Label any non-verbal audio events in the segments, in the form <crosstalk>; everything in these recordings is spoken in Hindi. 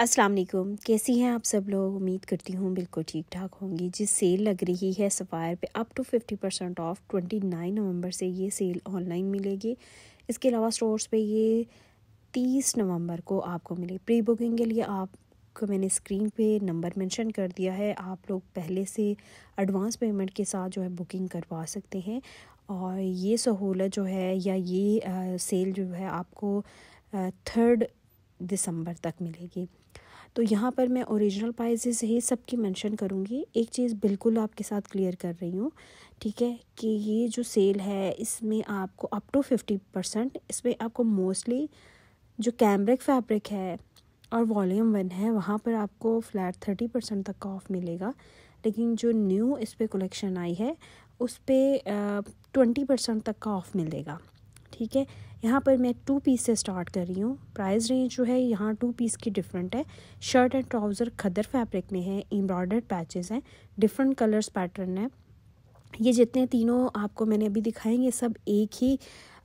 अस्सलाम वालेकुम कैसी हैं आप सब लोग उम्मीद करती हूँ बिल्कुल ठीक ठाक होंगी जिस सेल लग रही है सफ़ायर पे up to fifty percent off twenty nine November से ये सेल ऑनलाइन मिलेगी इसके अलावा स्टोर्स पे ये तीस नवंबर को आपको मिले प्री बुकिंग के लिए आपको मैंने स्क्रीन पे नंबर मेंशन कर दिया है आप लोग पहले से एडवांस पेमेंट के साथ जो है बुकिंग करवा सकते हैं और ये सहूलत जो है या ये आ, सेल जो है आपको थर्ड दिसंबर तक मिलेगी तो यहाँ पर मैं ओरिजिनल प्राइजेस ही सब की मेंशन करूँगी एक चीज़ बिल्कुल आपके साथ क्लियर कर रही हूँ ठीक है कि ये जो सेल है इसमें आपको अप टू फिफ्टी परसेंट इसमें आपको मोस्टली जो कैमरिक फैब्रिक है और वॉल्यूम वन है वहाँ पर आपको फ्लैट थर्टी परसेंट तक का ऑफ मिलेगा लेकिन जो न्यू इस पर कलेक्शन आई है उस पर ट्वेंटी परसेंट तक का ऑफ मिलेगा ठीक है यहाँ पर मैं टू पीस से स्टार्ट कर रही हूँ प्राइस रेंज जो है यहाँ टू पीस की डिफरेंट है शर्ट एंड ट्राउज़र खदर फैब्रिक में है एम्ब्रॉयडर्ड पैचेस हैं डिफरेंट कलर्स पैटर्न है ये जितने तीनों आपको मैंने अभी दिखाएंगे ये सब एक ही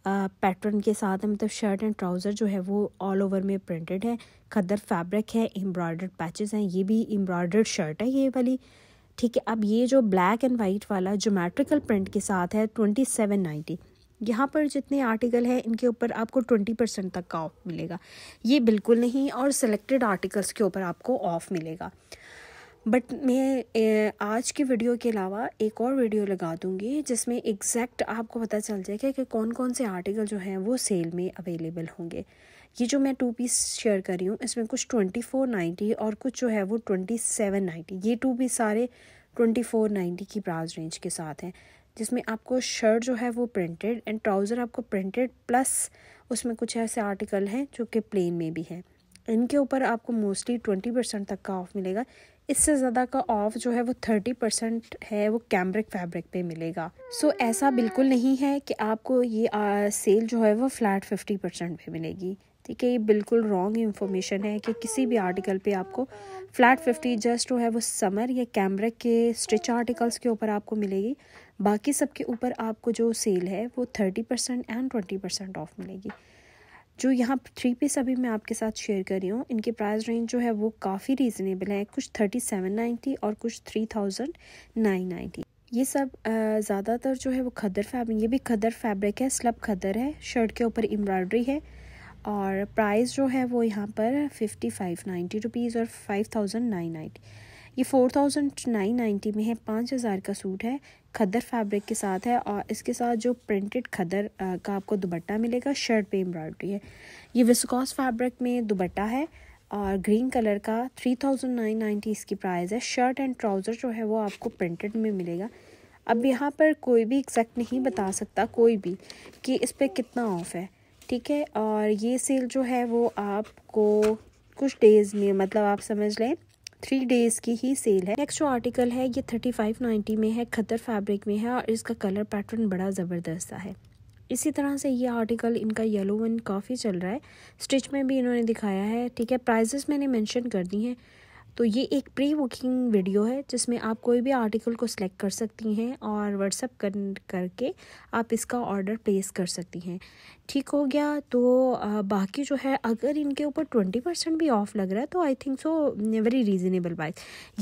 पैटर्न के साथ है मतलब शर्ट एंड ट्राउज़र जो है वो ऑल ओवर में प्रिंटेड है खदर फैब्रिक है एम्ब्रॉयडर्ड पैचेज़ हैं ये भी एम्ब्रॉयडर्ड शर्ट है ये वाली ठीक है अब ये जो ब्लैक एंड वाइट वाला जोमेट्रिकल प्रिंट के साथ है ट्वेंटी सेवन नाइन्टी यहाँ पर जितने आर्टिकल हैं इनके ऊपर आपको ट्वेंटी परसेंट तक का ऑफ मिलेगा ये बिल्कुल नहीं और सेलेक्टेड आर्टिकल्स के ऊपर आपको ऑफ मिलेगा बट मैं आज की वीडियो के अलावा एक और वीडियो लगा दूँगी जिसमें एग्जैक्ट आपको पता चल जाएगा कि कौन कौन से आर्टिकल जो हैं वो सेल में अवेलेबल होंगे ये जो मैं टू पीस शेयर कर रही हूँ इसमें कुछ ट्वेंटी फोर नाइन्टी और कुछ जो है वो ट्वेंटी सेवन नाइन्टी ये टू पीस सारे ट्वेंटी फोर नाइन्टी की प्राइस रेंज के साथ हैं जिसमें आपको शर्ट जो है वो प्रिंटेड एंड ट्राउज़र आपको प्रिंटेड प्लस उसमें कुछ ऐसे आर्टिकल हैं जो कि प्लेन में भी हैं इनके ऊपर आपको मोस्टली ट्वेंटी परसेंट तक का ऑफ़ मिलेगा इससे ज़्यादा का ऑफ जो है वो थर्टी परसेंट है वो कैमरिक फैब्रिक पे मिलेगा सो so, ऐसा बिल्कुल नहीं है कि आपको ये आ, सेल जो है वो फ्लैट फिफ्टी परसेंट पर मिलेगी ठीक है ये बिल्कुल रॉन्ग इन्फॉर्मेशन है कि किसी भी आर्टिकल पे आपको फ्लैट फिफ्टी जस्ट जो है वो समर या कैमरे के स्टिच आर्टिकल्स के ऊपर आपको मिलेगी बाकी सब के ऊपर आपको जो सेल है वो thirty percent and twenty percent off मिलेगी जो यहाँ थ्री पीस अभी मैं आपके साथ शेयर कर रही हूँ इनकी प्राइस रेंज जो है वो काफ़ी रीज़नेबल है कुछ थर्टी सेवन नाइन्टी और कुछ थ्री थाउजेंड नाइन नाइन्टी ये सब ज़्यादातर जो है वो खदर फैब्रिक ये भी खदर फैब्रिक है स्लब खदर है शर्ट के ऊपर एम्ब्रॉयडरी है और प्राइस जो है वो यहाँ पर फिफ्टी फाइव नाइन्टी रुपीज़ और फाइव थाउजेंड नाइन नाइन्टी ये फोर थाउजेंड नाइन नाइन्टी में है पाँच हज़ार का सूट है खदर फैब्रिक के साथ है और इसके साथ जो प्रिंटेड खदर का आपको दुबट्टा मिलेगा शर्ट पे एम्ब्रॉयड्री है ये विस्कॉस फैब्रिक में दुबट्टा है और ग्रीन कलर का थ्री थाउजेंड नाइन नाइन्टी इसकी प्राइस है शर्ट एंड ट्राउज़र जो है वो आपको प्रिंटेड में मिलेगा अब यहाँ पर कोई भी एग्जैक्ट नहीं बता सकता कोई भी कि इस पर कितना ऑफ है ठीक है और ये सेल जो है वो आपको कुछ डेज़ में मतलब आप समझ लें थ्री डेज़ की ही सेल है नेक्स्ट जो आर्टिकल है ये थर्टी फाइव नाइन्टी में है खतर फैब्रिक में है और इसका कलर पैटर्न बड़ा ज़बरदस्त है इसी तरह से ये आर्टिकल इनका येलो वन काफ़ी चल रहा है स्टिच में भी इन्होंने दिखाया है ठीक है प्राइजेस मैंने मैंशन कर दी हैं तो ये एक प्री बुकिंग वीडियो है जिसमें आप कोई भी आर्टिकल को सिलेक्ट कर सकती हैं और व्हाट्सअप कर करके आप इसका ऑर्डर प्लेस कर सकती हैं ठीक हो गया तो आ, बाकी जो है अगर इनके ऊपर ट्वेंटी परसेंट भी ऑफ लग रहा है तो I think so very reasonable price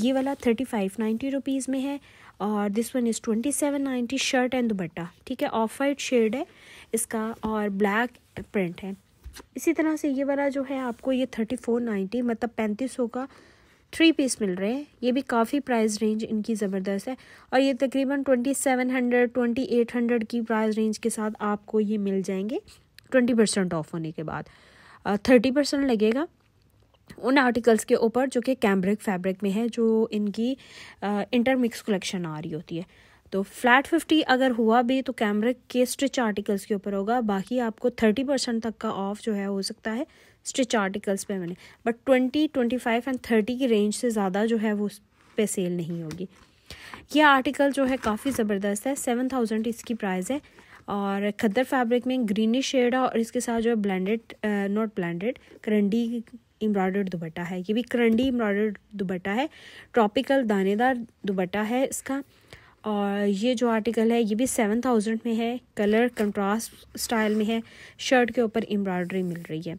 ये वाला थर्टी फाइव नाइन्टी रुपीज़ में है और this one is twenty seven ninety shirt and dupatta ठीक है ऑफ वाइट शेड है इसका और ब्लैक प्रिंट है इसी तरह से ये वाला जो है आपको ये थर्टी फोर नाइन्टी मतलब पैंतीस सौ का थ्री पीस मिल रहे हैं ये भी काफ़ी प्राइस रेंज इनकी ज़बरदस्त है और ये तकरीबन twenty seven hundred twenty eight hundred की प्राइस रेंज के साथ आपको ये मिल जाएंगे ट्वेंटी परसेंट ऑफ होने के बाद थर्टी परसेंट लगेगा उन आर्टिकल्स के ऊपर जो कि कैम्ब्रिक फैब्रिक में है जो इनकी इंटरमिक्स कलेक्शन आ रही होती है तो फ्लैट फिफ्टी अगर हुआ भी तो कैमरे के स्ट्रिच आर्टिकल्स के ऊपर होगा बाकी आपको थर्टी परसेंट तक का ऑफ जो है हो सकता है स्ट्रिच आर्टिकल्स पे मैंने but twenty twenty five and thirty की रेंज से ज़्यादा जो है वो उस पर सेल नहीं होगी ये आर्टिकल जो है काफ़ी ज़बरदस्त है सेवन थाउजेंड इसकी प्राइस है और खद्दर फैब्रिक में ग्रीनिश शेड है और इसके साथ जो है ब्लेंडेड नॉट ब्लेंडेड करंडी एम्ब्रॉयडर्ड दुबट्टा है ये भी करंडी एम्ब्रॉयडर्ड दुबट्टा है ट्रॉपिकल दानेदार दुबट्टा है इसका और ये जो आर्टिकल है ये भी सेवन थाउजेंड में है कलर कंट्रास्ट स्टाइल में है शर्ट के ऊपर एम्ब्रॉयडरी मिल रही है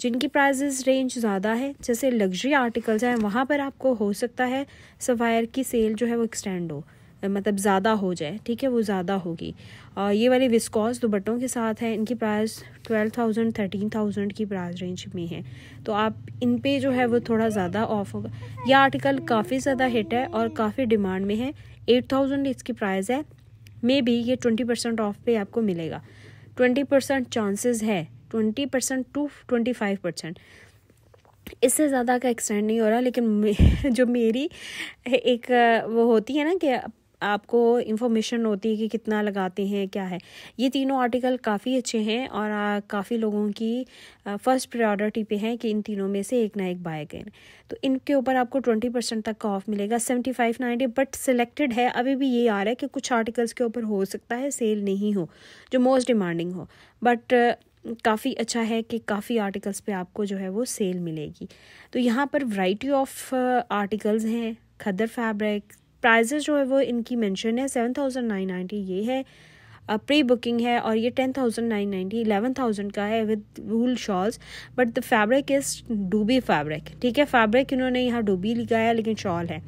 जिनकी प्राइजेस रेंज ज़्यादा है जैसे लग्जरी आर्टिकल्स हैं वहाँ पर आपको हो सकता है सफ़ायर की सेल जो है वो एक्सटेंड हो मतलब ज़्यादा हो जाए ठीक है वो ज़्यादा होगी और ये वाली विस्कॉस दुबट्टों के साथ है इनकी price twelve thousand thirteen thousand की प्राइस रेंज में है तो आप इन पे जो है वो थोड़ा ज़्यादा ऑफ होगा यह आर्टिकल काफ़ी ज़्यादा हिट है और काफ़ी डिमांड में है एट थाउजेंड इसकी प्राइस है मे बी ये ट्वेंटी परसेंट ऑफ पे आपको मिलेगा ट्वेंटी परसेंट चांसेस है twenty percent to twenty five percent इससे ज़्यादा का एक्सटेंड नहीं हो रहा लेकिन <laughs> जो मेरी एक वो होती है ना कि आपको इन्फॉर्मेशन होती है कि कितना लगाते हैं क्या है ये तीनों आर्टिकल काफ़ी अच्छे हैं और काफ़ी लोगों की फ़र्स्ट प्रायोरिटी पे हैं कि इन तीनों में से एक ना एक बाय करें तो इनके ऊपर आपको ट्वेंटी परसेंट तक का ऑफ मिलेगा seventy five ninety but selected है अभी भी ये आ रहा है कि कुछ आर्टिकल्स के ऊपर हो सकता है सेल नहीं हो जो मोस्ट डिमांडिंग हो बट काफ़ी अच्छा है कि काफ़ी आर्टिकल्स पे आपको जो है वो सेल मिलेगी तो यहाँ पर वैरायटी ऑफ आर्टिकल्स हैं खदर फैब्रिक प्राइजेज़ जो है वो इनकी मेंशन है सेवन थाउजेंड नाइन नाइन्टी ये है प्री बुकिंग है और ये ten thousand nine ninety eleven thousand का है with wool shawls but the fabric is dobby fabric ठीक है फैब्रिक इन्होंने यहाँ डूबी लिखा है लेकिन शॉल है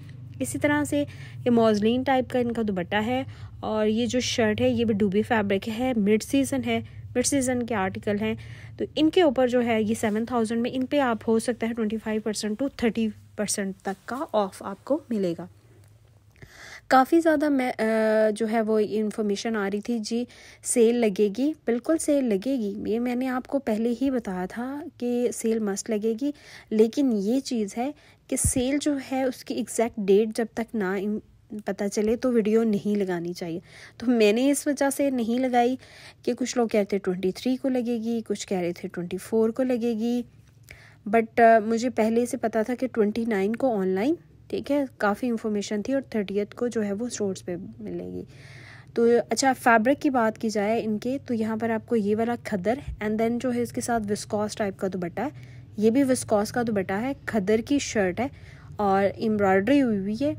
इसी तरह से ये मोजलिन टाइप का इनका दुपट्टा है और ये जो शर्ट है ये भी डूबी फैब्रिक है मिड सीज़न है मिड सीज़न के आर्टिकल हैं तो इनके ऊपर जो है ये सेवन थाउजेंड में इन पे आप हो सकता है twenty five percent to thirty percent तक का ऑफ़ आपको मिलेगा काफ़ी ज़्यादा मैं जो है वो इन्फॉर्मेशन आ रही थी जी सेल लगेगी बिल्कुल सेल लगेगी ये मैंने आपको पहले ही बताया था कि सेल मस्त लगेगी लेकिन ये चीज़ है कि सेल जो है उसकी एग्जैक्ट डेट जब तक ना पता चले तो वीडियो नहीं लगानी चाहिए तो मैंने इस वजह से नहीं लगाई कि कुछ लोग कह रहे थे ट्वेंटी थ्री को लगेगी कुछ कह रहे थे ट्वेंटी फोर को लगेगी बट uh, मुझे पहले से पता था कि ट्वेंटी नाइन को ऑनलाइन ठीक है काफ़ी इंफॉर्मेशन थी और थर्टियथ को जो है वो स्टोर्स पे मिलेगी तो अच्छा फैब्रिक की बात की जाए इनके तो यहाँ पर आपको ये वाला खदर एंड देन जो है इसके साथ विस्कॉस टाइप का दुपट्टा है ये भी विस्कॉस का दुपट्टा है खदर की शर्ट है और एम्ब्रॉयडरी हुई हुई है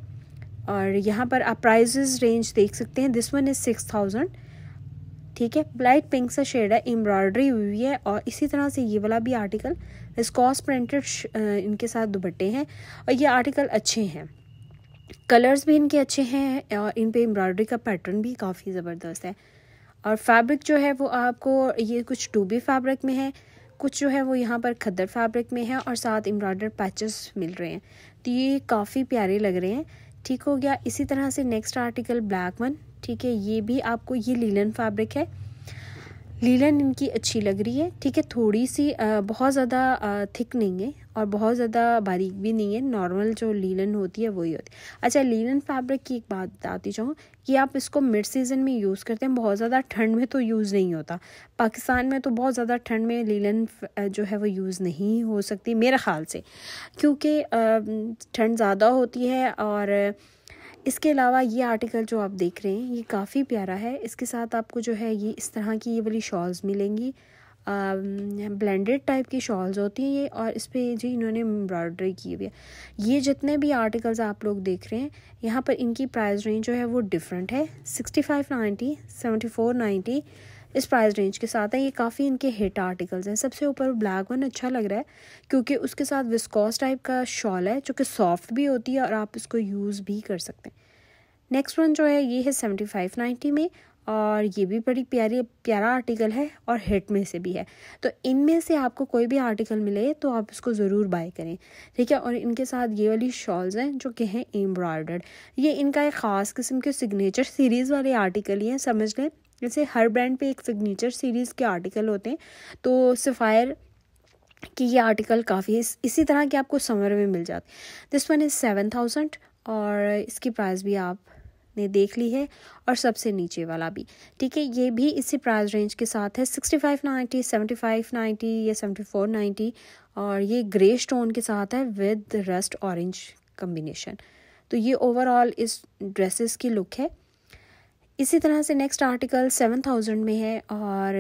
और यहाँ पर आप प्राइजेज रेंज देख सकते हैं this one is six thousand ठीक है ब्लाइट पिंक सा शेड है एम्ब्रॉयडरी हुई है और इसी तरह से ये वाला भी आर्टिकल स्कॉस प्रिंटेड इनके साथ दुपट्टे हैं और ये आर्टिकल अच्छे हैं कलर्स भी इनके अच्छे हैं और इन पे एम्ब्रॉयडरी का पैटर्न भी काफ़ी ज़बरदस्त है और फैब्रिक जो है वो आपको ये कुछ टूबी फैब्रिक में है कुछ जो है वो यहाँ पर खद्दर फैब्रिक में है और साथ एम्ब्रॉयडर पैचेस मिल रहे हैं तो ये काफ़ी प्यारे लग रहे हैं ठीक हो गया इसी तरह से नेक्स्ट आर्टिकल ब्लैक वन ठीक है ये भी आपको ये लीलन फैब्रिक है लीलन इनकी अच्छी लग रही है ठीक है थोड़ी सी बहुत ज़्यादा थिक नहीं है और बहुत ज़्यादा बारीक भी नहीं है नॉर्मल जो लीलन होती है वही होती है अच्छा लीलन फैब्रिक की एक बात बताती चाहूँ कि आप इसको मिड सीज़न में यूज़ करते हैं बहुत ज़्यादा ठंड में तो यूज़ नहीं होता पाकिस्तान में तो बहुत ज़्यादा ठंड में लीलन जो है वो यूज़ नहीं हो सकती मेरे ख़्याल से क्योंकि ठंड ज़्यादा होती है और इसके अलावा ये आर्टिकल जो आप देख रहे हैं ये काफ़ी प्यारा है इसके साथ आपको जो है ये इस तरह की ये वाली शॉल्स मिलेंगी ब्लेंडेड टाइप की शॉल्स होती हैं ये और इस पर जी इन्होंने एम्ब्रॉयडरी की हुई है ये जितने भी आर्टिकल्स आप लोग देख रहे हैं यहाँ पर इनकी प्राइस रेंज जो है वो डिफरेंट है sixty five ninety seventy four ninety इस प्राइस रेंज के साथ हैं ये काफ़ी इनके हिट आर्टिकल्स हैं सबसे ऊपर ब्लैक वन अच्छा लग रहा है क्योंकि उसके साथ विस्कॉस टाइप का शॉल है जो कि सॉफ्ट भी होती है और आप इसको यूज़ भी कर सकते हैं नेक्स्ट वन जो है ये है सेवेंटी फाइव नाइन्टी में और ये भी बड़ी प्यारी प्यारा आर्टिकल है और हिट में से भी है तो इनमें से आपको कोई भी आर्टिकल मिले तो आप इसको ज़रूर बाय करें ठीक है और इनके साथ ये वाली शॉल्स हैं जो कि हैं एम्ब्रॉयडर्ड ये इनका एक ख़ास किस्म के सिग्नेचर सीरीज़ वाले आर्टिकल ही हैं समझ लें जैसे हर ब्रांड पे एक सिग्नेचर सीरीज़ के आर्टिकल होते हैं तो सफ़ायर कि ये आर्टिकल काफ़ी है इसी तरह के आपको समर में मिल जाते this one is seven thousand और इसकी प्राइस भी आप ने देख ली है और सबसे नीचे वाला भी ठीक है ये भी इसी प्राइस रेंज के साथ है sixty five ninety seventy five ninety या सेवेंटी फोर नाइन्टी और ये ग्रे स्टोन के साथ है विद रस्ट ऑरेंज कम्बिनेशन तो ये ओवरऑल इस ड्रेसेस की लुक है इसी तरह से नेक्स्ट आर्टिकल सेवन थाउजेंड में है और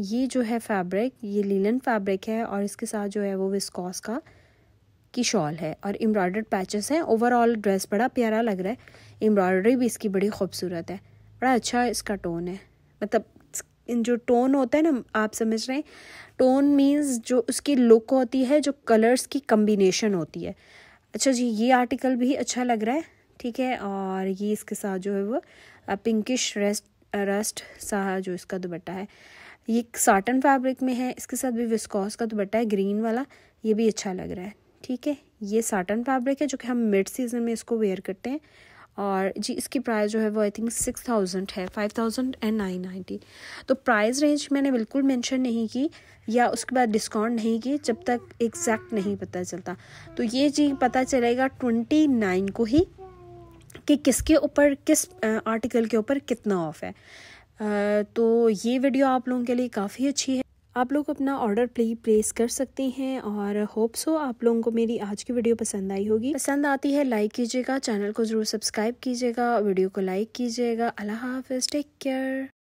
ये जो है फैब्रिक ये लीलन फैब्रिक है और इसके साथ जो है वो विस्कॉस का की शॉल है और एम्ब्रॉयडर्ड पैचेस हैं ओवरऑल ड्रेस बड़ा प्यारा लग रहा है एम्ब्रॉयडरी भी इसकी बड़ी खूबसूरत है बड़ा अच्छा इसका टोन है मतलब जो टोन होता है ना आप समझ रहे हैं टोन मीन्स जो उसकी लुक होती है जो कलर्स की कम्बिनेशन होती है अच्छा जी ये आर्टिकल भी अच्छा लग रहा है ठीक है और ये इसके साथ जो है वो पिंकिश रेस्ट रस्ट सा जो इसका दुपट्टा है ये साटन फैब्रिक में है इसके साथ भी विस्कॉस का दुपट्टा है ग्रीन वाला ये भी अच्छा लग रहा है ठीक है ये साटन फैब्रिक है जो कि हम मिड सीजन में इसको वेयर करते हैं और जी इसकी प्राइस जो है वो आई थिंक सिक्स थाउजेंड है five thousand and nine ninety तो प्राइस रेंज मैंने बिल्कुल मेंशन नहीं की या उसके बाद डिस्काउंट नहीं की जब तक एग्जैक्ट नहीं पता चलता तो ये जी पता चलेगा ट्वेंटी नाइन को ही कि किसके ऊपर किस आर्टिकल के ऊपर कितना ऑफ है तो ये वीडियो आप लोगों के लिए काफ़ी अच्छी है आप लोग अपना ऑर्डर प्ली प्लेस कर सकते हैं और होप सो आप लोगों को मेरी आज की वीडियो पसंद आई होगी पसंद आती है लाइक कीजिएगा चैनल को ज़रूर सब्सक्राइब कीजिएगा वीडियो को लाइक कीजिएगा अल्लाह हाफिज़ टेक केयर